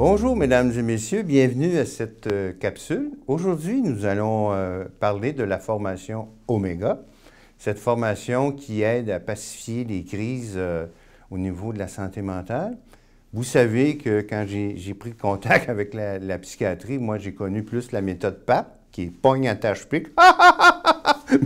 Bonjour, mesdames et messieurs, bienvenue à cette euh, capsule. Aujourd'hui, nous allons euh, parler de la formation Oméga, cette formation qui aide à pacifier les crises euh, au niveau de la santé mentale. Vous savez que quand j'ai pris contact avec la, psychiatrie, moi, j'ai connu plus la méthode PAP, qui est pogne, à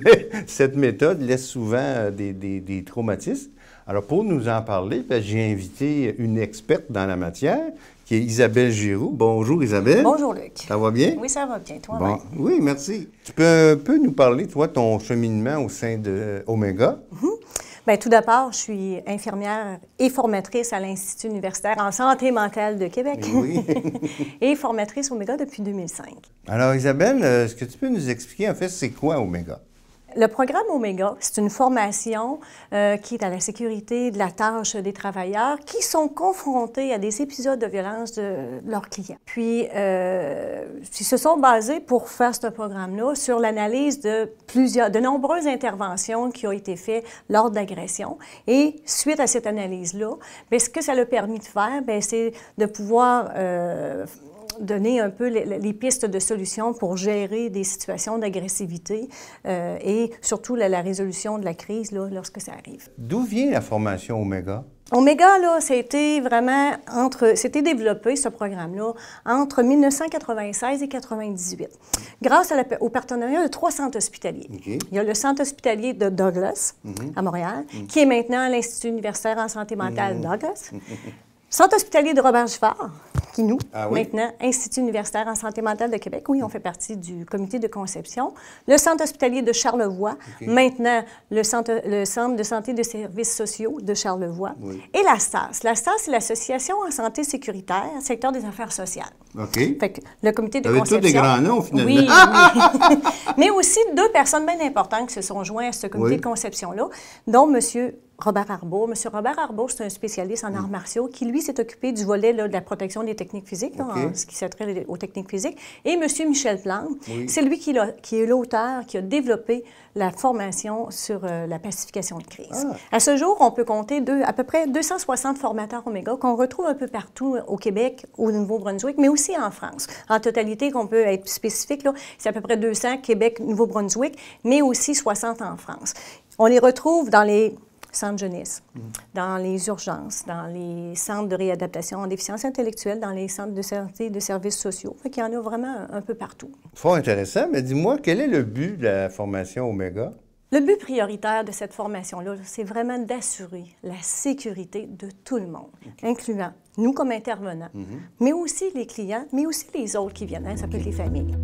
Mais cette méthode laisse souvent des, des traumatismes. Alors, pour nous en parler, ben, j'ai invité une experte dans la matière qui est Isabelle Giroux. Bonjour Isabelle. Bonjour Luc. Ça va bien? Oui, ça va bien. Toi, bon. Oui, merci. Tu peux un euh, peu nous parler, toi, ton cheminement au sein de euh, Omega? Mhm. Ben, tout d'abord, je suis infirmière et formatrice à l'Institut universitaire en santé mentale de Québec. Eh oui. et formatrice Omega depuis 2005. Alors, Isabelle, euh, ce que tu peux nous expliquer, en fait, c'est quoi Omega? Le programme Oméga, c'est une formation euh, qui est à la sécurité de la tâche des travailleurs qui sont confrontés à des épisodes de violence de, leurs clients. Puis, euh, ils se sont basés pour faire ce programme-là sur l'analyse de plusieurs, de nombreuses interventions qui ont été faites lors d'agressions. Et suite à cette analyse-là, ben, ce que ça a permis de faire, ben, c'est de pouvoir euh, donner un peu les, pistes de solutions pour gérer des situations d'agressivité euh, et surtout la, résolution de la crise lorsque ça arrive. D'où vient la formation Omega? Omega, là, c'était vraiment entre, c'était développé ce programme-là entre 1996 et 98, grâce au partenariat de trois centres hospitaliers. Il y a le centre hospitalier de Douglas mhm. à Montréal, qui est maintenant l'Institut universitaire en santé mentale mhm. Douglas. Centre hospitalier de Robert Giffard, qui, ah nous, maintenant Institut universitaire en santé mentale de Québec. Oui, on fait partie du comité de conception. Le centre hospitalier de Charlevoix, maintenant le centre, le centre de santé de services sociaux de Charlevoix. Et la STAS. La STAS, c'est l'Association en santé sécuritaire, secteur des affaires sociales. OK. Fait que le comité de conception... tous des grands noms, finalement. Oui, oui. mais aussi deux personnes bien importantes qui se sont joints à ce comité de conception-là, dont M. Robert Arbour. Monsieur Robert Arbo, c'est un spécialiste en arts martiaux qui, lui, s'est occupé du volet de la protection des techniques physiques, en ce qui s'attrait aux techniques physiques. Et Monsieur Michel Plante, c'est lui qui, est l'auteur, qui a développé la formation sur euh, la pacification de crise. Ah. À ce jour, on peut compter deux, à peu près 260 formateurs Oméga qu'on retrouve un peu partout euh, au Québec, au Nouveau-Brunswick, mais aussi en France. En totalité, qu'on peut être spécifique, c'est à peu près 200 Québec, Nouveau-Brunswick, mais aussi 60 en France. On les retrouve dans les centres jeunesse, mm-hmm. dans les urgences, dans les centres de réadaptation en déficience intellectuelle, dans les centres de santé et de services sociaux. Fait qu'il y en a vraiment un peu partout. Fort intéressant, mais dis-moi, quel est le but de la formation Omega? Le but prioritaire de cette formation-là, c'est vraiment d'assurer la sécurité de tout le monde, incluant nous comme intervenants, mm-hmm. mais aussi les clients, mais aussi les autres qui viennent. Hein, ça peut être les familles.